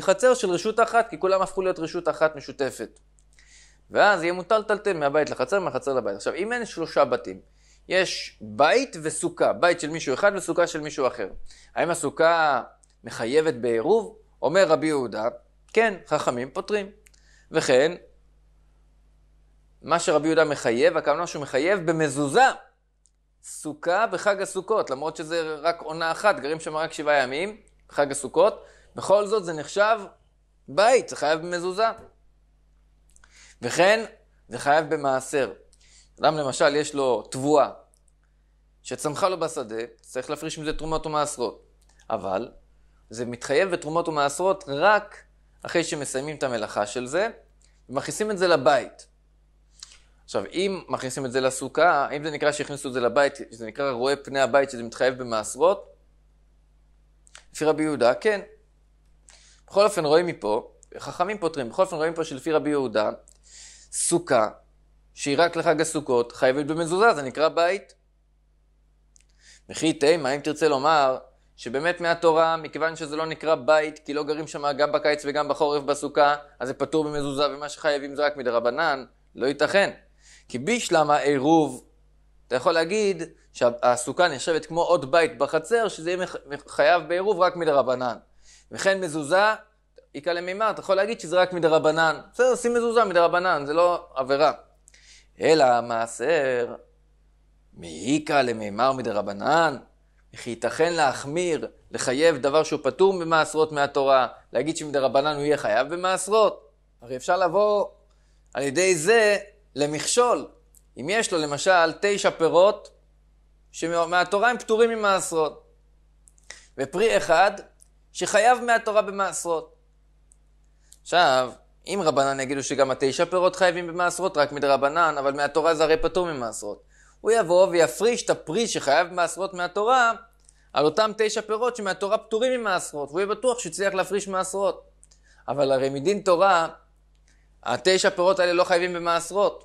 חצר של רשות אחת, כי כולם הפכו להיות רשות אחת משותפת. ואז יהיה מוטל טלטל מהבית לחצר, מהחצר לבית. עכשיו, אם אין שלושה בתים, יש בית וסוכה, בית של מישהו אחד וסוכה של מישהו אחר. האם הסוכה מחייבת בעירוב? אומר רבי יהודה, כן, חכמים פותרים. וכן, מה שרבי יהודה מחייב, הכוונה שהוא מחייב במזוזה. סוכה בחג הסוכות, למרות שזה רק עונה אחת, גרים שם רק שבעה ימים, בחג הסוכות, בכל זאת זה נחשב בית, זה חייב במזוזה. וכן, זה חייב במעשר. אדם למשל, יש לו תבואה שצמחה לו בשדה, צריך להפריש מזה תרומות ומעשרות. אבל, זה מתחייב בתרומות ומעשרות רק אחרי שמסיימים את המלאכה של זה, ומכניסים את זה לבית. עכשיו, אם מכניסים את זה לסוכה, אם זה נקרא שהכניסו את זה לבית, שזה נקרא רואה פני הבית, שזה מתחייב במעשרות, לפי רבי יהודה, כן. בכל אופן רואים מפה, חכמים פותרים, בכל אופן רואים פה שלפי רבי יהודה, סוכה, שהיא רק לחג הסוכות, חייבת במזוזה, זה נקרא בית. וכי תימה, אם תרצה לומר, שבאמת מהתורה, מכיוון שזה לא נקרא בית, כי לא גרים שם גם בקיץ וגם בחורף בסוכה, אז זה פטור במזוזה, ומה שחייבים זה רק מדרבנן, לא ייתכן. כי בשלם העירוב, אתה יכול להגיד שהסוכה נחשבת כמו עוד בית בחצר, שזה יהיה חייב בעירוב רק מדרבנן. וכן מזוזה, איכא למימר, אתה יכול להגיד שזה רק מדרבנן. בסדר, שים מזוזה מדרבנן, זה לא עבירה. אלא המעשר, מאיכא למימר מדרבנן, איך ייתכן להחמיר, לחייב דבר שהוא פטור ממעשרות מהתורה, להגיד שמדרבנן הוא יהיה חייב במעשרות. הרי אפשר לבוא על ידי זה למכשול. אם יש לו למשל תשע פירות שמהתורה הם פטורים ממעשרות, ופרי אחד שחייב מהתורה במעשרות. עכשיו, אם רבנן יגידו שגם התשע פירות חייבים במעשרות, רק מדרבנן, אבל מהתורה זה הרי פטור ממעשרות. הוא יבוא ויפריש את הפרי שחייב במעשרות מהתורה על אותם תשע פירות שמהתורה פטורים ממעשרות, והוא יהיה בטוח שהוא יצליח להפריש מעשרות. אבל הרי מדין תורה התשע פירות האלה לא חייבים במעשרות.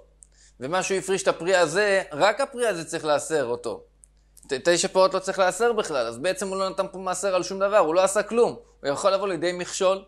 ומה שהוא הפריש את הפרי הזה, רק הפרי הזה צריך לאסר אותו. ת, תשע פירות לא צריך לאסר בכלל, אז בעצם הוא לא נתן פה מעשר על שום דבר, הוא לא עשה כלום. הוא יכול לבוא לידי מכשול.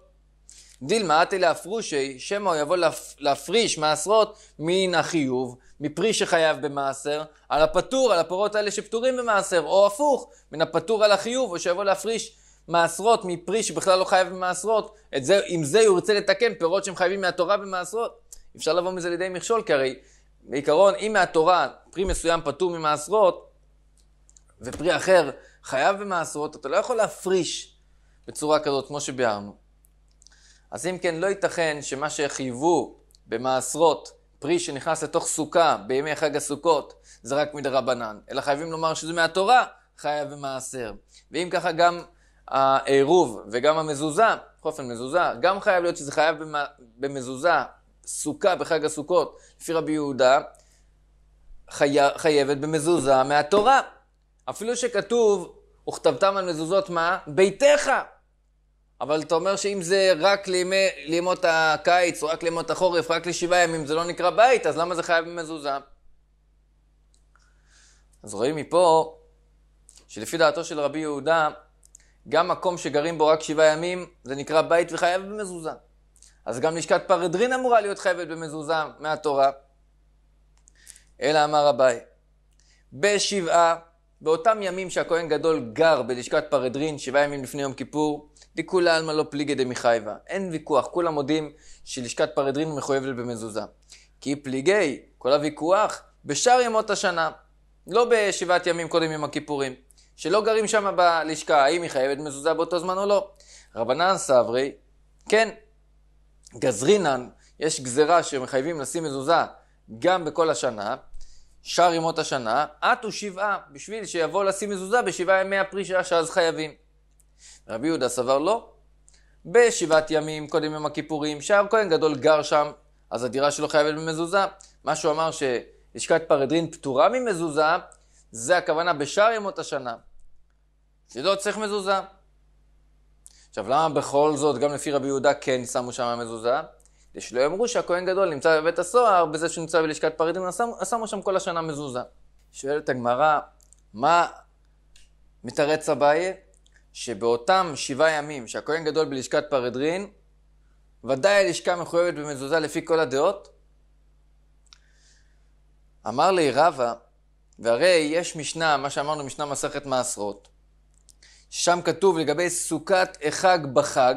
דילמה אתי להפרושי, שמא הוא יבוא להפ... להפריש מעשרות מן החיוב, מפרי שחייב במעשר, על הפטור, על הפירות האלה שפטורים במעשר, או הפוך, מן הפטור על החיוב, או שיבוא להפריש מעשרות מפרי שבכלל לא חייב במעשרות. זה, עם זה הוא ירצה לתקן פירות שהם חייבים מהתורה במעשרות. אפשר לבוא מזה לידי מכשול, כי הרי בעיקרון, אם מהתורה פרי מסוים פטור ממעשרות, ופרי אחר חייב במעשרות, אתה לא יכול להפריש בצורה כזאת, כמו שביארנו. אז אם כן, לא ייתכן שמה שחייבו במעשרות, פרי שנכנס לתוך סוכה בימי חג הסוכות, זה רק מדרבנן, אלא חייבים לומר שזה מהתורה, חייב במעשר. ואם ככה גם העירוב וגם המזוזה, בכל אופן מזוזה, גם חייב להיות שזה חייב במזוזה, סוכה בחג הסוכות, לפי רבי יהודה, חי... חייבת במזוזה מהתורה. אפילו שכתוב, וכתבתם על מזוזות מה? ביתך. אבל אתה אומר שאם זה רק לימי, לימות הקיץ, או רק לימות החורף, רק לשבעה ימים, זה לא נקרא בית, אז למה זה חייב במזוזה? אז רואים מפה, שלפי דעתו של רבי יהודה, גם מקום שגרים בו רק שבעה ימים, זה נקרא בית וחייב במזוזה. אז גם לשכת פרדרין אמורה להיות חייבת במזוזה מהתורה. אלא אמר אביי, בשבעה, באותם ימים שהכהן גדול גר בלשכת פרדרין, שבעה ימים לפני יום כיפור, דיכולה עלמא לא פליגי דמחייבה. אין ויכוח, כולם מודים שלשכת פרדרין מחויבת במזוזה. כי פליגי, כל הוויכוח, בשאר ימות השנה, לא בשבעת ימים קודם יום הכיפורים. שלא גרים שם בלשכה, האם היא חייבת מזוזה באותו זמן או לא. רבנן סברי, כן, גזרינן, יש גזרה שמחייבים לשים מזוזה גם בכל השנה, שאר ימות השנה, את ושבעה, בשביל שיבוא לשים מזוזה בשבעה ימי הפרישה שאז חייבים. רבי יהודה סבר לא. בשבעת ימים, קודם יום הכיפורים, שער כהן גדול גר שם, אז הדירה שלו חייבת במזוזה. מה שהוא אמר שלשכת פרדרין פטורה ממזוזה, זה הכוונה בשאר ימות השנה. שלא צריך מזוזה. עכשיו, למה בכל זאת, גם לפי רבי יהודה, כן שמו שם מזוזה? כדי שלא יאמרו שהכהן גדול נמצא בבית הסוהר, בזה שהוא נמצא בלשכת פריטים, אז שמו שם כל השנה מזוזה. שואלת הגמרא, מה מתרץ אביי? שבאותם שבעה ימים שהכהן גדול בלשכת פרדרין, ודאי הלשכה מחויבת במזוזה לפי כל הדעות? אמר לי רבא, והרי יש משנה, מה שאמרנו, משנה מסכת מעשרות, שם כתוב לגבי סוכת החג בחג,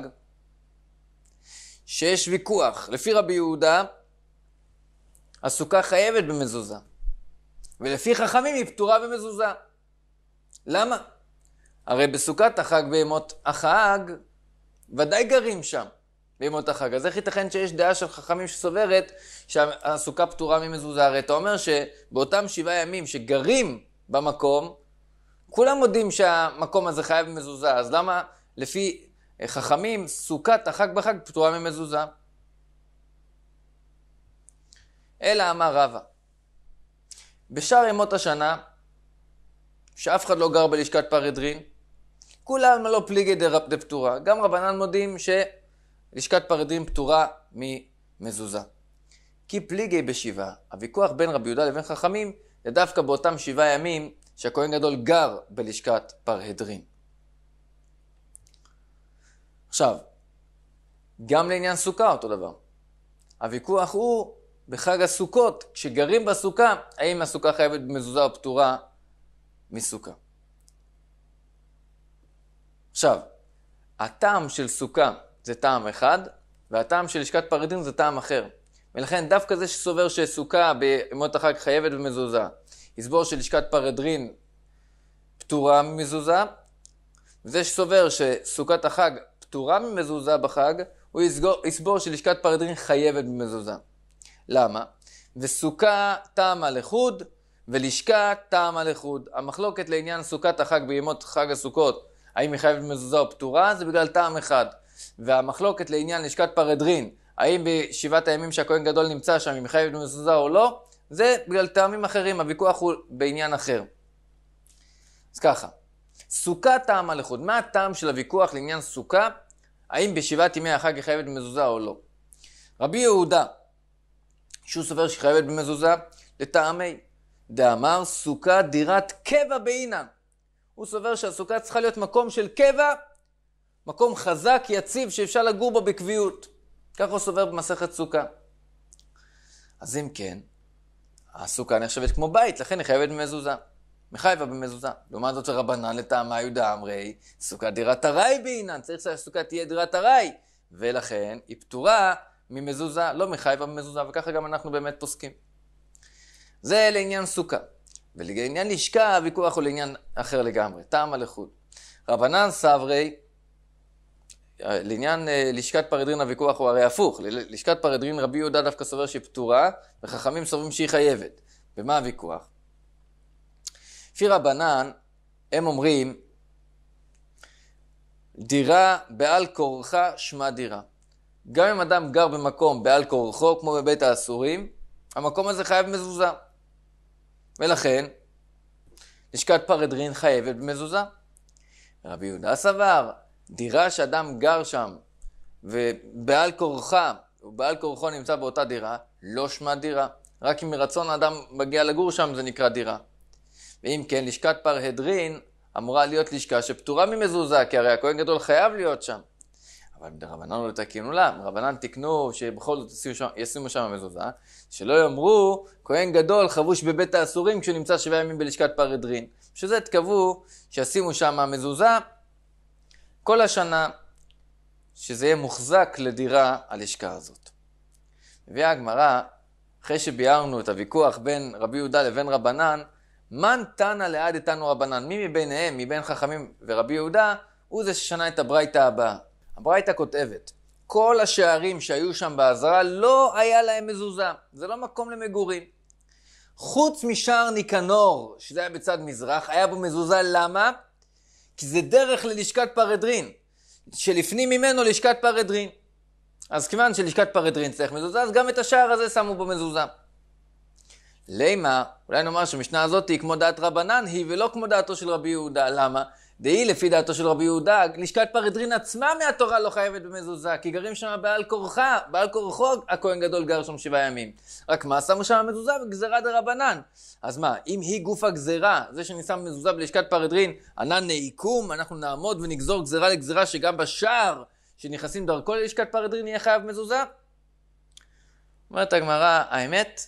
שיש ויכוח. לפי רבי יהודה, הסוכה חייבת במזוזה, ולפי חכמים היא פטורה במזוזה. למה? הרי בסוכת החג בהמות החג ודאי גרים שם. בימות החג. אז איך ייתכן שיש דעה של חכמים שסוברת שהסוכה פטורה ממזוזה? הרי אתה אומר שבאותם שבעה ימים שגרים במקום, כולם מודים שהמקום הזה חייב מזוזה, אז למה לפי חכמים סוכת החג בחג פטורה ממזוזה? אלא אמר רבא, בשאר ימות השנה, שאף אחד לא גר בלשכת פרדרין, כולם לא פליגי דפטורה. גם רבנן מודים ש... לשכת פרדים פטורה ממזוזה. כי פליגי בשבעה, הוויכוח בין רבי יהודה לבין חכמים זה דווקא באותם שבעה ימים שהכהן גדול גר בלשכת פרהדרין. עכשיו, גם לעניין סוכה אותו דבר. הוויכוח הוא בחג הסוכות, כשגרים בסוכה, האם הסוכה חייבת במזוזה או פטורה מסוכה. עכשיו, הטעם של סוכה זה טעם אחד, והטעם של לשכת פריטים זה טעם אחר. ולכן דווקא זה שסובר שסוכה בימות החג חייבת במזוזה, יסבור שלשכת פרדרין פטורה ממזוזה, וזה שסובר שסוכת החג פטורה ממזוזה בחג, הוא יסגור, יסבור שלשכת פרדרין חייבת במזוזה. למה? וסוכה טעמה לחוד, ולשכה טעמה לחוד. המחלוקת לעניין סוכת החג בימות חג הסוכות, האם היא חייבת במזוזה או פטורה, זה בגלל טעם אחד. והמחלוקת לעניין לשכת פרדרין, האם בשבעת הימים שהכהן גדול נמצא שם, אם חייב במזוזה או לא, זה בגלל טעמים אחרים, הוויכוח הוא בעניין אחר. אז ככה, סוכה טעמה לחוד. מה הטעם של הוויכוח לעניין סוכה? האם בשבעת ימי החג היא חייבת במזוזה או לא? רבי יהודה, שהוא סובר שהיא חייבת במזוזה, לטעמי, דאמר סוכה דירת קבע בעינן. הוא סובר שהסוכה צריכה להיות מקום של קבע מקום חזק, יציב, שאפשר לגור בו בקביעות. ככה הוא סובר במסכת סוכה. אז אם כן, הסוכה נחשבת כמו בית, לכן היא חייבת במזוזה. מחייבה במזוזה. לעומת זאת רבנן לטעמה יהודה אמרי, סוכה דירת ארעי בעינן, צריך שהסוכה תהיה דירת ארעי. ולכן היא פטורה ממזוזה, לא מחייבה במזוזה, וככה גם אנחנו באמת פוסקים. זה לעניין סוכה. ולעניין לשכה, הוויכוח הוא לעניין אחר לגמרי, טעמה לחוד. רבנן סברי, לעניין אה, לשכת פרדרין הוויכוח הוא הרי הפוך, לשכת פרדרין רבי יהודה דווקא סובר שהיא פטורה, וחכמים סוברים שהיא חייבת. ומה הוויכוח? לפי רבנן, הם אומרים, דירה בעל כורחה שמה דירה. גם אם אדם גר במקום בעל כורחו, כמו בבית האסורים, המקום הזה חייב מזוזה. ולכן, לשכת פרדרין חייבת במזוזה. רבי יהודה סבר, דירה שאדם גר שם, ובעל כורחה, ובעל כורחו נמצא באותה דירה, לא שמה דירה. רק אם מרצון האדם מגיע לגור שם, זה נקרא דירה. ואם כן, לשכת פרהדרין אמורה להיות לשכה שפטורה ממזוזה, כי הרי הכהן גדול חייב להיות שם. אבל דרבנן לא תקינו לה, רבנן תקנו שבכל זאת ישימו שם מזוזה, שלא יאמרו, כהן גדול חבוש בבית האסורים כשהוא נמצא שבעה ימים בלשכת פרהדרין. בשביל זה תקבעו שישימו שם מזוזה, כל השנה, שזה יהיה מוחזק לדירה הלשכה הזאת. מביאה הגמרא, אחרי שביארנו את הוויכוח בין רבי יהודה לבין רבנן, מן תנא לעד איתנו רבנן, מי מביניהם, מבין חכמים ורבי יהודה, הוא זה ששנה את הברייתא הבאה. הברייתא כותבת, כל השערים שהיו שם בעזרה לא היה להם מזוזה, זה לא מקום למגורים. חוץ משער ניקנור, שזה היה בצד מזרח, היה בו מזוזה, למה? כי זה דרך ללשכת פרדרין, שלפנים ממנו לשכת פרדרין. אז כיוון שלשכת פרדרין צריך מזוזה, אז גם את השער הזה שמו בו מזוזה. לימה, אולי נאמר שהמשנה הזאת היא כמו דעת רבנן היא ולא כמו דעתו של רבי יהודה. למה? דהי, לפי דעתו של רבי יהודה, לשכת פרדרין עצמה מהתורה לא חייבת במזוזה, כי גרים שם בעל כורחה, בעל כורחו הכהן גדול גר שם שבעה ימים. רק מה, שמו שם המזוזה? בגזירה דה רבנן. אז מה, אם היא גוף הגזירה, זה שאני שם מזוזה בלשכת פרדרין, ענן נעיקום, אנחנו נעמוד ונגזור גזירה לגזירה שגם בשער שנכנסים דרכו ללשכת פרדרין יהיה חייב מזוזה? אומרת הגמרא, האמת,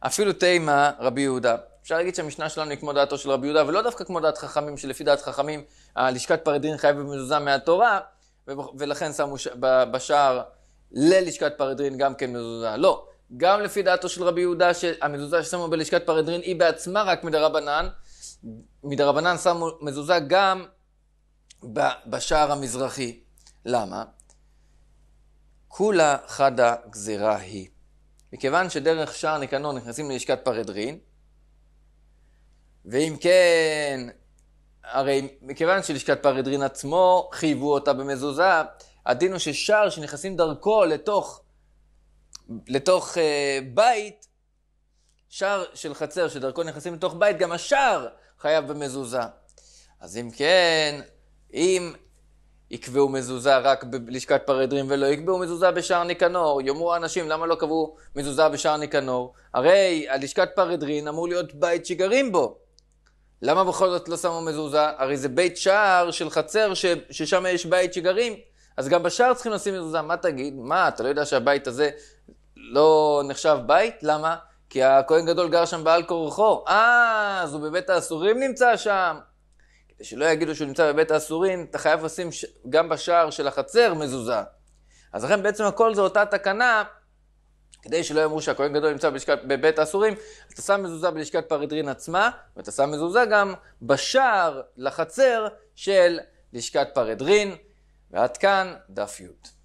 אפילו תימה רבי יהודה. אפשר להגיד שהמשנה שלנו היא כמו דעתו של רבי יהודה, ולא דווקא כמו דעת חכמים, שלפי דעת חכמים, הלשכת פרדין חייבת במזוזה מהתורה, ולכן שמו ש... בשער ללשכת פרדין גם כן מזוזה. לא, גם לפי דעתו של רבי יהודה, שהמזוזה ששמו בלשכת פרדין היא בעצמה רק מדרבנן, מדרבנן שמו מזוזה גם בשער המזרחי. למה? כולה חדה גזירה היא. מכיוון שדרך שער ניקנון נכנסים ללשכת פרדרין, ואם כן, הרי מכיוון שלשכת פרהדרין עצמו חייבו אותה במזוזה, הדין הוא ששער שנכנסים דרכו לתוך, לתוך uh, בית, שער של חצר שדרכו נכנסים לתוך בית, גם השער חייב במזוזה. אז אם כן, אם יקבעו מזוזה רק בלשכת פרהדרין ולא יקבעו מזוזה בשער ניקנור. יאמרו האנשים, למה לא קבעו מזוזה בשער ניקנור? הרי הלשכת פרהדרין אמור להיות בית שגרים בו. למה בכל זאת לא שמו מזוזה? הרי זה בית שער של חצר ש, ששם יש בית שגרים, אז גם בשער צריכים לשים מזוזה. מה תגיד? מה, אתה לא יודע שהבית הזה לא נחשב בית? למה? כי הכהן גדול גר שם בעל כורחו. אה, אז הוא בבית האסורים נמצא שם. כדי שלא יגידו שהוא נמצא בבית האסורים, אתה חייב לשים ש... גם בשער של החצר מזוזה. אז לכן בעצם הכל זה אותה תקנה כדי שלא יאמרו שהכהן גדול נמצא בלשכת, בבית האסורים, אתה שם מזוזה בלשכת פרדרין עצמה, ואתה שם מזוזה גם בשער לחצר של לשכת פרדרין. ועד כאן דף י'.